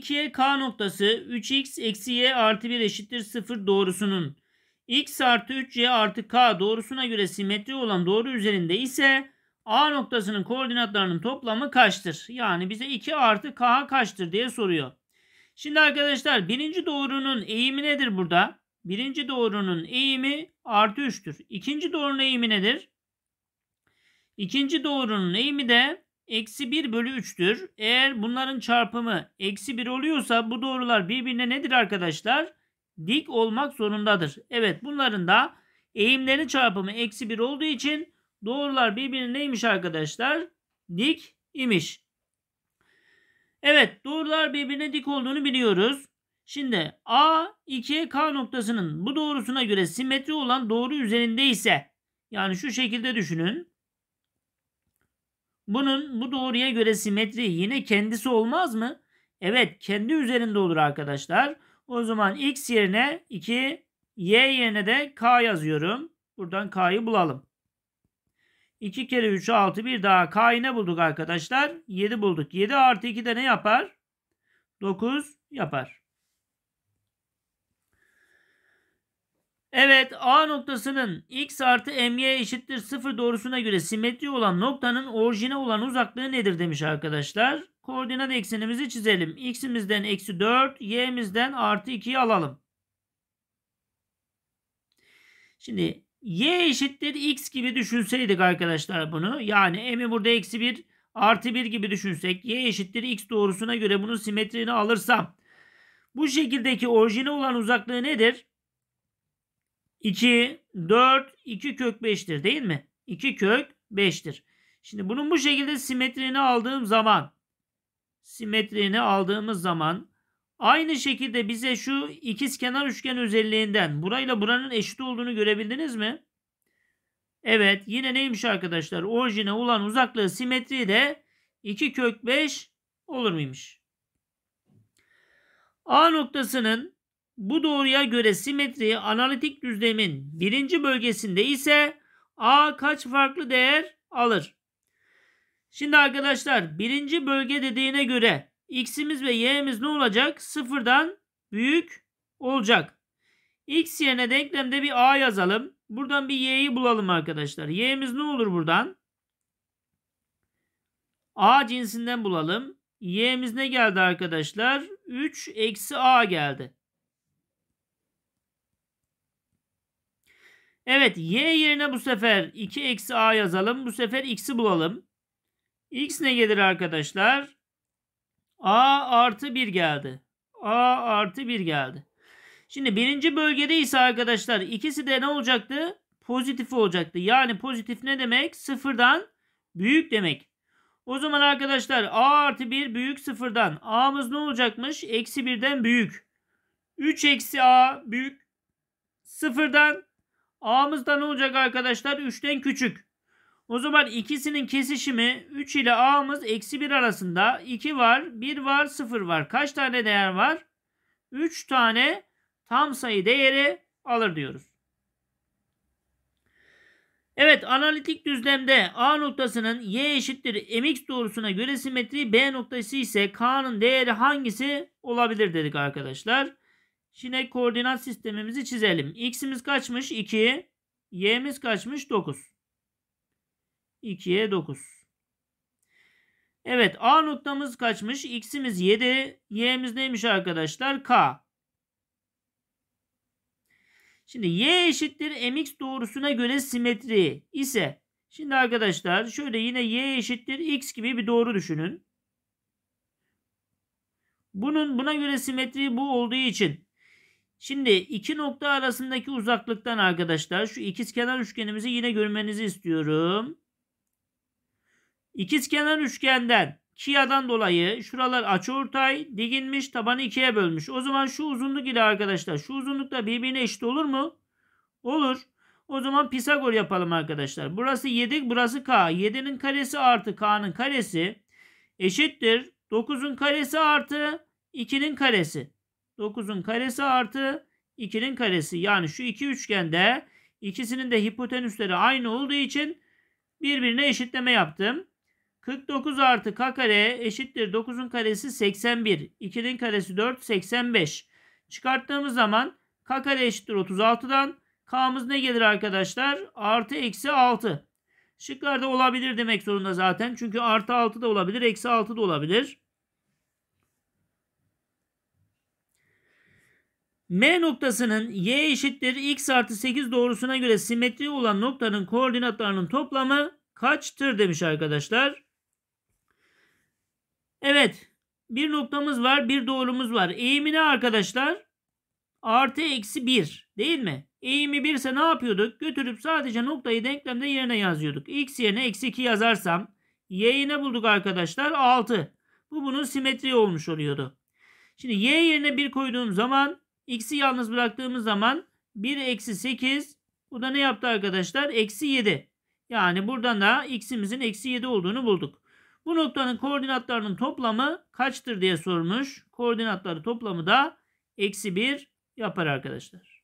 2'ye k noktası 3x eksi y artı 1 eşittir 0 doğrusunun x artı 3y artı k doğrusuna göre simetri olan doğru üzerinde ise a noktasının koordinatlarının toplamı kaçtır? Yani bize 2 artı k kaçtır diye soruyor. Şimdi arkadaşlar birinci doğrunun eğimi nedir burada? Birinci doğrunun eğimi artı 3'tür. İkinci doğrunun eğimi nedir? İkinci doğrunun eğimi de eksi 1 bölü 3'tür. Eğer bunların çarpımı eksi 1 oluyorsa bu doğrular birbirine nedir arkadaşlar? Dik olmak zorundadır. Evet bunların da eğimlerin çarpımı eksi 1 olduğu için doğrular birbirine neymiş arkadaşlar? Dik imiş. Evet doğrular birbirine dik olduğunu biliyoruz. Şimdi A 2'ye K noktasının bu doğrusuna göre simetri olan doğru üzerinde ise yani şu şekilde düşünün. Bunun bu doğruya göre simetri yine kendisi olmaz mı? Evet kendi üzerinde olur arkadaşlar. O zaman x yerine 2, y yerine de k yazıyorum. Buradan k'yı bulalım. 2 kere 3 6 bir daha k'yı ne bulduk arkadaşlar? 7 bulduk. 7 artı 2 de ne yapar? 9 yapar. Evet A noktasının x artı my eşittir 0 doğrusuna göre simetri olan noktanın orijine olan uzaklığı nedir demiş arkadaşlar. Koordinat eksenimizi çizelim. x'imizden eksi 4, y'mizden artı 2'yi alalım. Şimdi y eşittir x gibi düşünseydik arkadaşlar bunu. Yani m'i burada eksi 1 artı 1 gibi düşünsek y eşittir x doğrusuna göre bunun simetrini alırsam bu şekildeki orijine olan uzaklığı nedir? 2, 4, 2 kök 5'tir değil mi? 2 kök 5'tir. Şimdi bunun bu şekilde simetriğini aldığım zaman simetriğini aldığımız zaman aynı şekilde bize şu ikiz kenar üçgen özelliğinden burayla buranın eşit olduğunu görebildiniz mi? Evet yine neymiş arkadaşlar? Orijine olan uzaklığı simetri de 2 kök 5 olur muymuş? A noktasının bu doğruya göre simetriyi analitik düzlemin birinci bölgesinde ise A kaç farklı değer alır? Şimdi arkadaşlar birinci bölge dediğine göre x'imiz ve y'miz ne olacak? Sıfırdan büyük olacak. x yerine denklemde bir a yazalım. Buradan bir y'yi bulalım arkadaşlar. y'miz ne olur buradan? a cinsinden bulalım. y'miz ne geldi arkadaşlar? 3 eksi a geldi. Evet y yerine bu sefer 2 eksi a yazalım. Bu sefer x'i bulalım. x ne gelir arkadaşlar? a artı 1 geldi. a artı 1 geldi. Şimdi birinci bölgede ise arkadaşlar ikisi de ne olacaktı? Pozitif olacaktı. Yani pozitif ne demek? Sıfırdan büyük demek. O zaman arkadaşlar a artı 1 büyük sıfırdan. a'mız ne olacakmış? Eksi 1'den büyük. 3 eksi a büyük sıfırdan A'mızda ne olacak arkadaşlar? 3'ten küçük. O zaman ikisinin kesişimi 3 ile A'mız eksi 1 arasında. 2 var, 1 var, 0 var. Kaç tane değer var? 3 tane tam sayı değeri alır diyoruz. Evet analitik düzlemde A noktasının y eşittir mx doğrusuna göre simetriği B noktası ise K'nın değeri hangisi olabilir dedik arkadaşlar. Şimdi koordinat sistemimizi çizelim. X'imiz kaçmış? 2. Y'miz kaçmış? 9. 2'ye 9. Evet A noktamız kaçmış? X'imiz 7. Y'miz neymiş arkadaşlar? K. Şimdi y eşittir mx doğrusuna göre simetri ise şimdi arkadaşlar şöyle yine y eşittir x gibi bir doğru düşünün. Bunun buna göre simetri bu olduğu için Şimdi iki nokta arasındaki uzaklıktan arkadaşlar şu ikizkenar üçgenimizi yine görmenizi istiyorum. İkizkenar üçgenden Kia'dan dolayı şuralar açıortay, diginmiş, tabanı ikiye bölmüş. O zaman şu uzunluk ile arkadaşlar şu uzunluk da birbirine eşit olur mu? Olur. O zaman Pisagor yapalım arkadaşlar. Burası 7, burası K. 7'nin karesi artı K'nın karesi eşittir. 9'un karesi artı 2'nin karesi. 9'un karesi artı 2'nin karesi. Yani şu iki üçgende ikisinin de hipotenüsleri aynı olduğu için birbirine eşitleme yaptım. 49 artı k kare eşittir 9'un karesi 81. 2'nin karesi 4 85. Çıkarttığımız zaman k kare eşittir 36'dan. K'mız ne gelir arkadaşlar? Artı eksi 6. Şıklarda olabilir demek zorunda zaten. Çünkü artı 6 da olabilir, eksi 6 da olabilir. M noktasının y eşittir x artı 8 doğrusuna göre simetri olan noktanın koordinatlarının toplamı kaçtır demiş arkadaşlar. Evet bir noktamız var bir doğrumuz var. Eğimi ne arkadaşlar? Artı eksi 1 değil mi? Eğimi 1 ise ne yapıyorduk? Götürüp sadece noktayı denklemde yerine yazıyorduk. X yerine eksi 2 yazarsam y'yi ne bulduk arkadaşlar? 6. Bu bunun simetri olmuş oluyordu. Şimdi y yerine 1 koyduğum zaman X'i yalnız bıraktığımız zaman 1 eksi 8 bu da ne yaptı arkadaşlar? Eksi 7. Yani buradan da x'imizin eksi 7 olduğunu bulduk. Bu noktanın koordinatlarının toplamı kaçtır diye sormuş. Koordinatları toplamı da eksi 1 yapar arkadaşlar.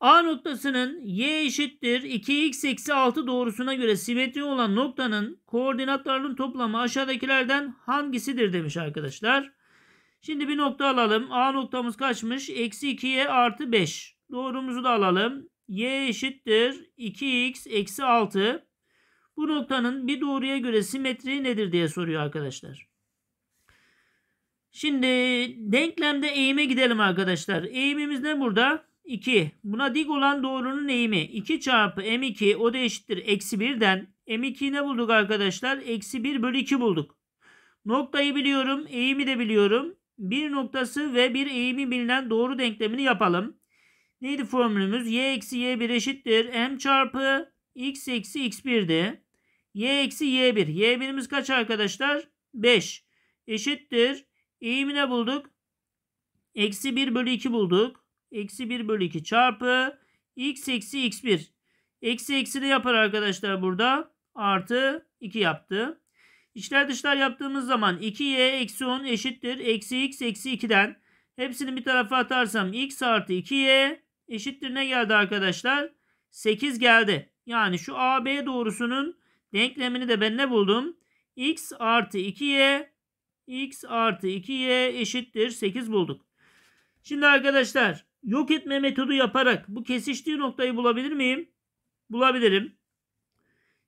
A noktasının y eşittir 2x eksi 6 doğrusuna göre simetri olan noktanın koordinatlarının toplamı aşağıdakilerden hangisidir demiş arkadaşlar. Şimdi bir nokta alalım. A noktamız kaçmış? Eksi 2'ye artı 5. Doğrumuzu da alalım. Y eşittir 2x eksi 6. Bu noktanın bir doğruya göre simetriği nedir diye soruyor arkadaşlar. Şimdi denklemde eğime gidelim arkadaşlar. Eğimimiz ne burada? 2. Buna dik olan doğrunun eğimi 2 çarpı m2 o da eşittir eksi 1'den. m2'yi ne bulduk arkadaşlar? Eksi 1 bölü 2 bulduk. Noktayı biliyorum. Eğimi de biliyorum bir noktası ve bir eğimi bilinen doğru denklemini yapalım. Neydi formülümüz? y eksi y1 eşittir. m çarpı x eksi x1'di. y eksi y1. y1'imiz kaç arkadaşlar? 5 eşittir. Eğimi ne bulduk. Eksi 1 bölü 2 bulduk. Eksi 1 bölü 2 çarpı x eksi x1. Eksi eksi de yapar arkadaşlar burada. Artı 2 yaptı. İçler dışlar yaptığımız zaman 2y eksi 10 eşittir. Eksi x eksi 2'den. Hepsini bir tarafa atarsam x artı 2y eşittir ne geldi arkadaşlar? 8 geldi. Yani şu AB doğrusunun denklemini de ben ne buldum? x artı 2y x artı 2y eşittir 8 bulduk. Şimdi arkadaşlar yok etme metodu yaparak bu kesiştiği noktayı bulabilir miyim? Bulabilirim.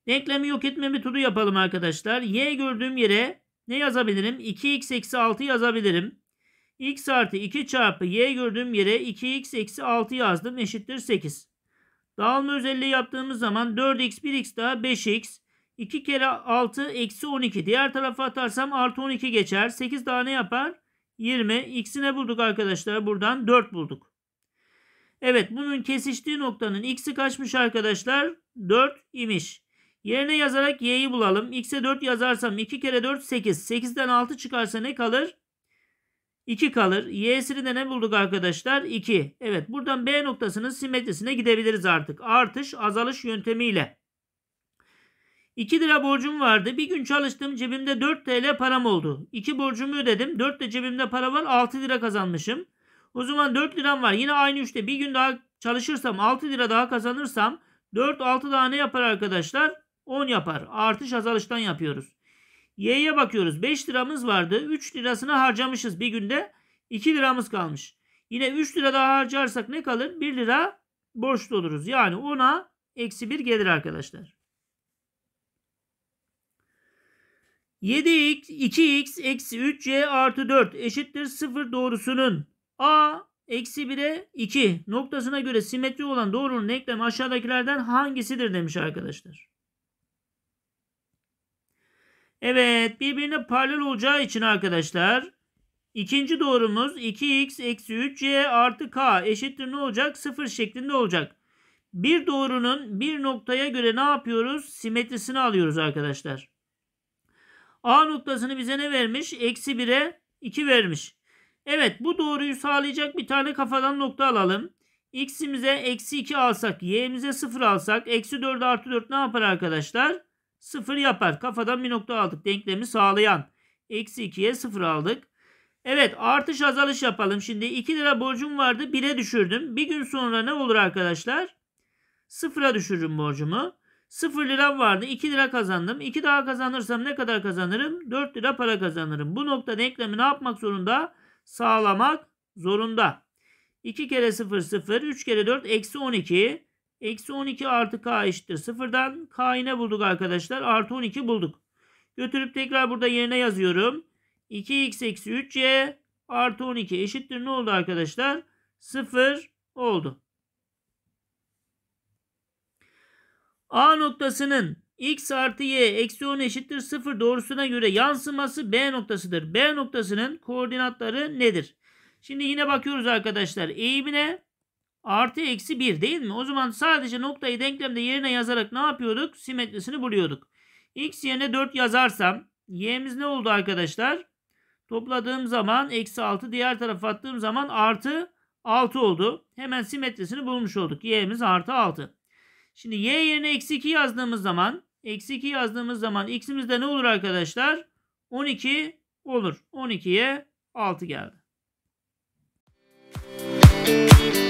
Denklemi yok etme metodu yapalım arkadaşlar. Y gördüğüm yere ne yazabilirim? 2x eksi 6 yazabilirim. x artı 2 çarpı y gördüğüm yere 2x eksi 6 yazdım eşittir 8. Dağılma özelliği yaptığımız zaman 4x 1x daha 5x. 2 kere 6 eksi 12. Diğer tarafa atarsam artı 12 geçer. 8 daha ne yapar? 20. X'i ne bulduk arkadaşlar? Buradan 4 bulduk. Evet bunun kesiştiği noktanın x'i kaçmış arkadaşlar? 4 imiş. Yerine yazarak y'yi bulalım. X'e 4 yazarsam 2 kere 4 8. 8'den 6 çıkarsa ne kalır? 2 kalır. Y'sini de ne bulduk arkadaşlar? 2. Evet buradan B noktasının simetrisine gidebiliriz artık. Artış azalış yöntemiyle. 2 lira borcum vardı. Bir gün çalıştım cebimde 4 TL param oldu. 2 borcumu ödedim. 4 de cebimde para var 6 lira kazanmışım. O zaman 4 liram var. Yine aynı işte bir gün daha çalışırsam 6 lira daha kazanırsam 4 6 daha ne yapar arkadaşlar? 10 yapar. Artış azalıştan yapıyoruz. Y'ye bakıyoruz. 5 liramız vardı. 3 lirasını harcamışız bir günde. 2 liramız kalmış. Yine 3 lira daha harcarsak ne kalır? 1 lira borçlu oluruz. Yani 10'a eksi 1 gelir arkadaşlar. 7x, 2x, eksi 3 y artı 4 eşittir 0 doğrusunun a eksi 1'e 2 noktasına göre simetri olan doğrunun denklemi aşağıdakilerden hangisidir demiş arkadaşlar. Evet birbirine paralel olacağı için arkadaşlar ikinci doğrumuz 2x eksi 3y artı k eşittir ne olacak? 0 şeklinde olacak. Bir doğrunun bir noktaya göre ne yapıyoruz? Simetrisini alıyoruz arkadaşlar. A noktasını bize ne vermiş? Eksi 1'e 2 vermiş. Evet bu doğruyu sağlayacak bir tane kafadan nokta alalım. X'imize eksi 2 alsak, Y'imize 0 alsak, eksi 4 artı 4 ne yapar arkadaşlar? 0 yapar. Kafadan bir nokta aldık. Denklemi sağlayan. Eksi 2'ye 0 aldık. Evet artış azalış yapalım. Şimdi 2 lira borcum vardı 1'e düşürdüm. Bir gün sonra ne olur arkadaşlar? 0'a düşürürüm borcumu. 0 liram vardı 2 lira kazandım. 2 daha kazanırsam ne kadar kazanırım? 4 lira para kazanırım. Bu nokta denklemi ne yapmak zorunda? Sağlamak zorunda. 2 kere 0 0 3 kere 4 eksi 12. Eksi 12 artı k eşittir sıfırdan. K'yı ne bulduk arkadaşlar? Artı 12 bulduk. Götürüp tekrar burada yerine yazıyorum. 2x eksi 3y artı 12 eşittir ne oldu arkadaşlar? 0 oldu. A noktasının x artı y eksi 10 eşittir 0 doğrusuna göre yansıması B noktasıdır. B noktasının koordinatları nedir? Şimdi yine bakıyoruz arkadaşlar eğimine artı eksi 1 değil mi? O zaman sadece noktayı denklemde yerine yazarak ne yapıyorduk? Simetrisini buluyorduk. X yerine 4 yazarsam y'miz ne oldu arkadaşlar? Topladığım zaman eksi 6 diğer tarafa attığım zaman artı 6 oldu. Hemen simetrisini bulmuş olduk. Y'miz artı 6. Şimdi y yerine eksi 2 yazdığımız zaman eksi 2 yazdığımız zaman x'imiz de ne olur arkadaşlar? 12 olur. 12'ye 6 geldi. Müzik